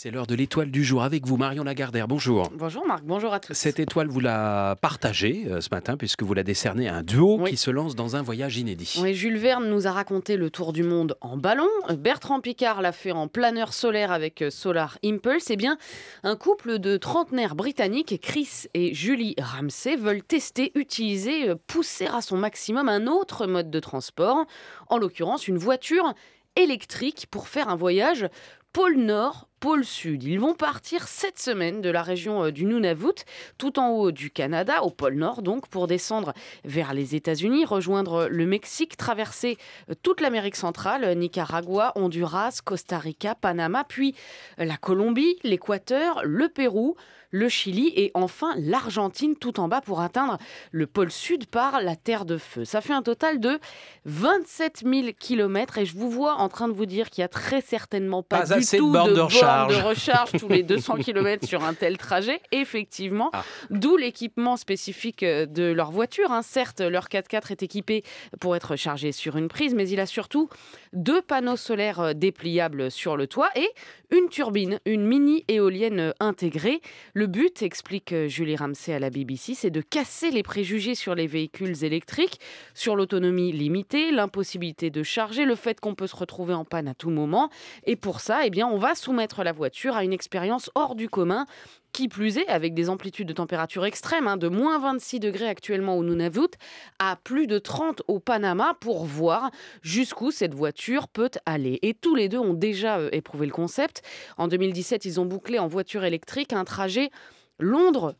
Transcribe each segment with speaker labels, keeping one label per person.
Speaker 1: C'est l'heure de l'étoile du jour avec vous, Marion Lagardère. Bonjour. Bonjour Marc, bonjour à tous. Cette étoile, vous la partagez euh, ce matin puisque vous la décernez à un duo qui se lance dans un voyage inédit. Oui, Jules Verne nous a raconté le tour du monde en ballon. Euh, Bertrand Picard l'a fait en planeur solaire avec euh, Solar Impulse. Eh bien, un couple de trentenaires britanniques, Chris et Julie Ramsey, veulent tester, utiliser, pousser à son maximum un autre mode de transport, en l'occurrence une voiture électrique pour faire un voyage pôle Nord pôle sud. Ils vont partir cette semaine de la région euh, du Nunavut, tout en haut du Canada, au pôle nord donc, pour descendre vers les États-Unis, rejoindre le Mexique, traverser euh, toute l'Amérique centrale, euh, Nicaragua, Honduras, Costa Rica, Panama, puis la Colombie, l'Équateur, le Pérou, le Chili et enfin l'Argentine tout en bas pour atteindre le pôle sud par la Terre de Feu. Ça fait un total de 27 000 km et je vous vois en train de vous dire qu'il y a très certainement pas, du tout de de recharge tous les 200 km sur un tel trajet, effectivement. Ah. D'où l'équipement spécifique euh, de leur voiture. Hein. Certes, leur 4x4 est équipé pour être chargé sur une prise, mais il a surtout deux panneaux solaires euh, dépliables sur le toit et une turbine, une mini éolienne euh, intégrée. Le but, explique Julie Ramsey à la BBC, c'est de casser les préjugés sur les véhicules électriques, sur l'autonomie limitée, l'impossibilité de charger, le fait qu'on peut se retrouver en panne à tout moment. Et pour ça, eh bien, on va soumettre la voiture à une expérience hors du commun, qui plus est avec des amplitudes de température extrêmes, hein, de moins 26 degrés actuellement au Nunavut à plus de 30 au Panama pour voir jusqu'où cette voiture peut aller. Et tous les deux ont déjà euh, éprouvé le concept. En 2017, ils ont bouclé en voiture électrique un trajet Londres,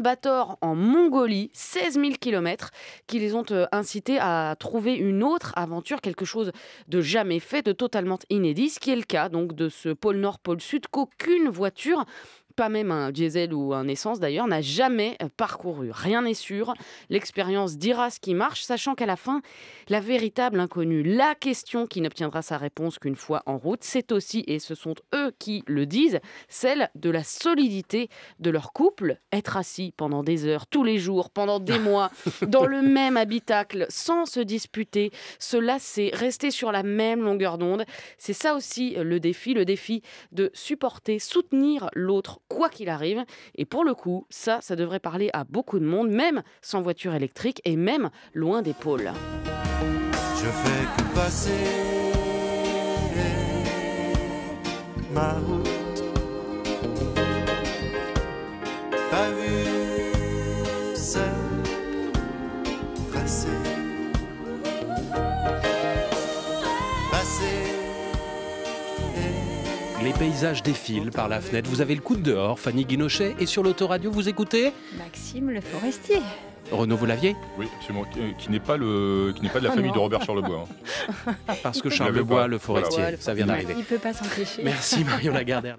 Speaker 1: Bator, en Mongolie, 16 000 km, qui les ont euh, incités à trouver une autre aventure, quelque chose de jamais fait, de totalement inédit, ce qui est le cas donc de ce pôle Nord, pôle Sud qu'aucune voiture pas même un diesel ou un essence d'ailleurs, n'a jamais euh, parcouru. Rien n'est sûr. L'expérience dira ce qui marche, sachant qu'à la fin, la véritable inconnue, la question qui n'obtiendra sa réponse qu'une fois en route, c'est aussi, et ce sont eux qui le disent, celle de la solidité de leur couple. Être assis pendant des heures, tous les jours, pendant des mois, dans le même habitacle, sans se disputer, se lasser, rester sur la même longueur d'onde. C'est ça aussi euh, le défi, le défi de supporter, soutenir l'autre quoi qu'il arrive. Et pour le coup, ça, ça devrait parler à beaucoup de monde, même sans voiture électrique et même loin des pôles. Je fais passer les paysages défilent par la fenêtre. Vous avez le coup de dehors, Fanny Guinochet, et sur l'autoradio, vous écoutez Maxime le Forestier. Renaud Volavier Oui, absolument, qui n'est pas, pas de la oh famille de Robert Charlebois. Hein. Parce que Charlebois, le forestier, ça vient d'arriver. Il ne peut pas s'empêcher. Merci Marion Lagardère.